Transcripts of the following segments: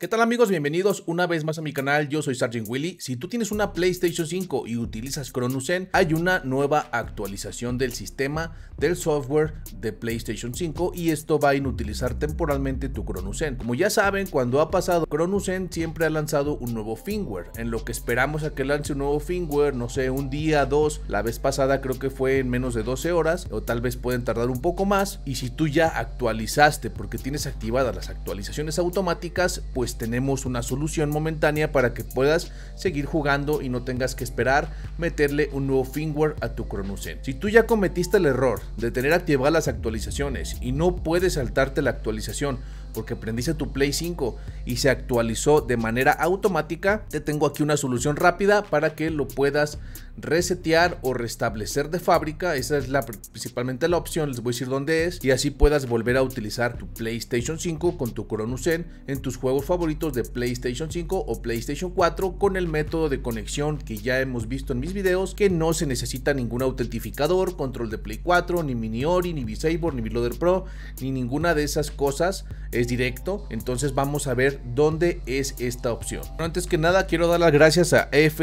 ¿Qué tal amigos? Bienvenidos una vez más a mi canal, yo soy Sargent Willy. Si tú tienes una PlayStation 5 y utilizas Zen, hay una nueva actualización del sistema del software de PlayStation 5 y esto va a inutilizar temporalmente tu Zen. Como ya saben, cuando ha pasado, Zen siempre ha lanzado un nuevo firmware. En lo que esperamos a que lance un nuevo firmware, no sé, un día, dos, la vez pasada creo que fue en menos de 12 horas o tal vez pueden tardar un poco más. Y si tú ya actualizaste porque tienes activadas las actualizaciones automáticas, pues pues tenemos una solución momentánea para que puedas seguir jugando y no tengas que esperar meterle un nuevo firmware a tu Zen. Si tú ya cometiste el error de tener activadas las actualizaciones y no puedes saltarte la actualización porque prendiste tu Play 5 y se actualizó de manera automática, te tengo aquí una solución rápida para que lo puedas resetear o restablecer de fábrica. Esa es principalmente la opción, les voy a decir dónde es y así puedas volver a utilizar tu PlayStation 5 con tu Cronus Zen en tus juegos favoritos de PlayStation 5 o PlayStation 4 con el método de conexión que ya hemos visto en mis videos que no se necesita ningún autentificador, control de Play 4, ni Mini Ori, ni Saber, ni Loader Pro, ni ninguna de esas cosas es directo, entonces vamos a ver dónde es esta opción. antes que nada quiero dar las gracias a FX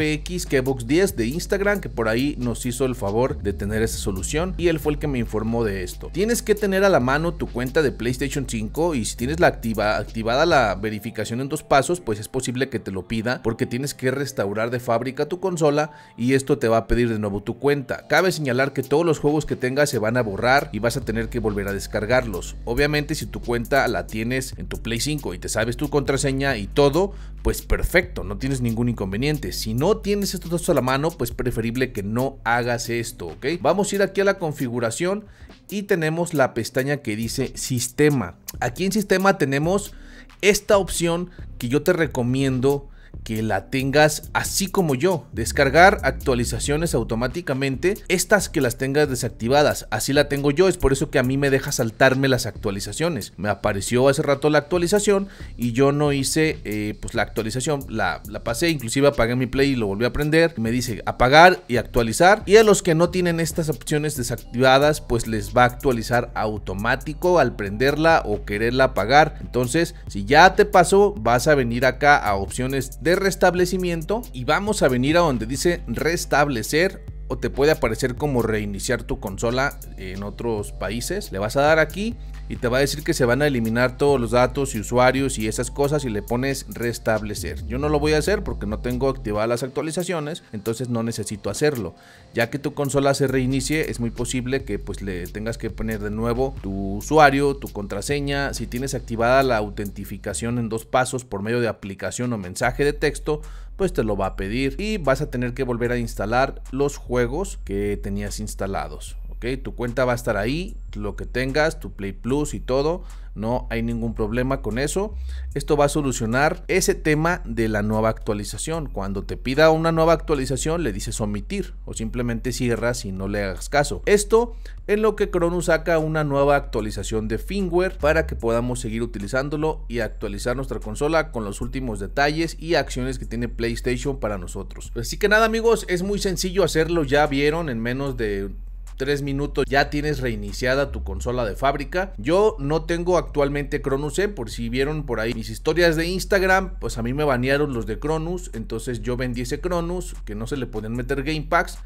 FXKbox10 de Instagram que por ahí nos hizo el favor de tener esa solución y él fue el que me informó de esto. Tienes que tener a la mano tu cuenta de PlayStation 5 y si tienes la activa, activada la verificación en dos pasos, pues es posible que te lo pida porque tienes que restaurar de fábrica tu consola y esto te va a pedir de nuevo tu cuenta. Cabe señalar que todos los juegos que tengas se van a borrar y vas a tener que volver a descargarlos. Obviamente si tu cuenta la tiene en tu Play 5 y te sabes tu contraseña y todo, pues perfecto, no tienes ningún inconveniente. Si no tienes estos datos a la mano, pues preferible que no hagas esto, ¿ok? Vamos a ir aquí a la configuración y tenemos la pestaña que dice sistema. Aquí en sistema tenemos esta opción que yo te recomiendo que la tengas así como yo. Descargar actualizaciones automáticamente, estas que las tengas desactivadas. Así la tengo yo, es por eso que a mí me deja saltarme las actualizaciones. Me apareció hace rato la actualización y yo no hice eh, pues la actualización, la, la pasé, inclusive apagué mi play y lo volví a prender. Me dice apagar y actualizar. Y a los que no tienen estas opciones desactivadas, pues les va a actualizar automático al prenderla o quererla apagar. Entonces, si ya te pasó, vas a venir acá a opciones de restablecimiento y vamos a venir a donde dice restablecer o te puede aparecer como reiniciar tu consola en otros países. Le vas a dar aquí y te va a decir que se van a eliminar todos los datos y usuarios y esas cosas y le pones restablecer. Yo no lo voy a hacer porque no tengo activadas las actualizaciones, entonces no necesito hacerlo. Ya que tu consola se reinicie, es muy posible que pues le tengas que poner de nuevo tu usuario, tu contraseña, si tienes activada la autentificación en dos pasos por medio de aplicación o mensaje de texto, pues te lo va a pedir y vas a tener que volver a instalar los juegos que tenías instalados. Tu cuenta va a estar ahí, lo que tengas, tu Play Plus y todo, no hay ningún problema con eso. Esto va a solucionar ese tema de la nueva actualización. Cuando te pida una nueva actualización le dices omitir o simplemente cierras y no le hagas caso. Esto es lo que Cronus saca una nueva actualización de firmware para que podamos seguir utilizándolo y actualizar nuestra consola con los últimos detalles y acciones que tiene PlayStation para nosotros. Así que nada amigos, es muy sencillo hacerlo, ya vieron en menos de 3 minutos ya tienes reiniciada tu consola de fábrica. Yo no tengo actualmente Cronus en, por si vieron por ahí mis historias de Instagram, pues a mí me banearon los de Cronus, entonces yo vendí ese Cronus, que no se le podían meter Game Packs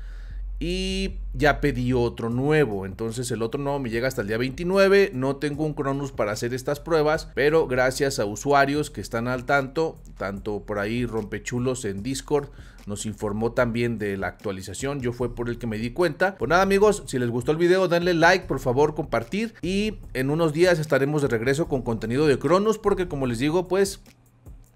y ya pedí otro nuevo. Entonces el otro nuevo me llega hasta el día 29. No tengo un Cronus para hacer estas pruebas, pero gracias a usuarios que están al tanto, tanto por ahí rompechulos en Discord, nos informó también de la actualización. Yo fue por el que me di cuenta. Pues nada amigos, si les gustó el video, denle like, por favor, compartir. Y en unos días estaremos de regreso con contenido de Cronus, porque como les digo, pues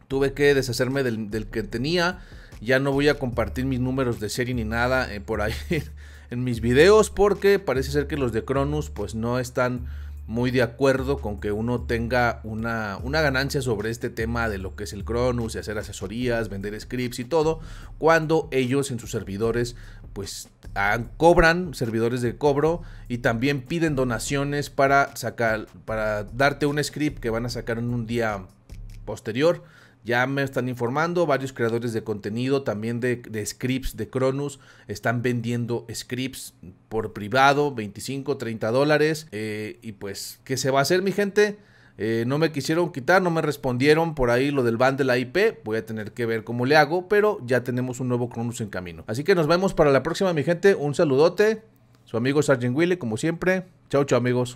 tuve que deshacerme del, del que tenía. Ya no voy a compartir mis números de serie ni nada eh, por ahí en mis videos porque parece ser que los de Cronus pues no están muy de acuerdo con que uno tenga una, ganancia sobre este tema de lo que es el Cronus, y hacer asesorías, vender scripts y todo, cuando ellos en sus servidores pues cobran servidores de cobro y también piden donaciones para sacar, para darte un script que van a sacar en un día posterior. Ya me están informando, varios creadores de contenido, también de, scripts de Cronus, están vendiendo scripts por privado, 25, 30 dólares. Eh, y pues, ¿qué se va a hacer, mi gente? Eh, no me quisieron quitar, no me respondieron por ahí lo del ban de la IP. Voy a tener que ver cómo le hago, pero ya tenemos un nuevo Cronus en camino. Así que nos vemos para la próxima, mi gente. Un saludote. Su amigo Sargent Willy, como siempre. Chao, chao, amigos.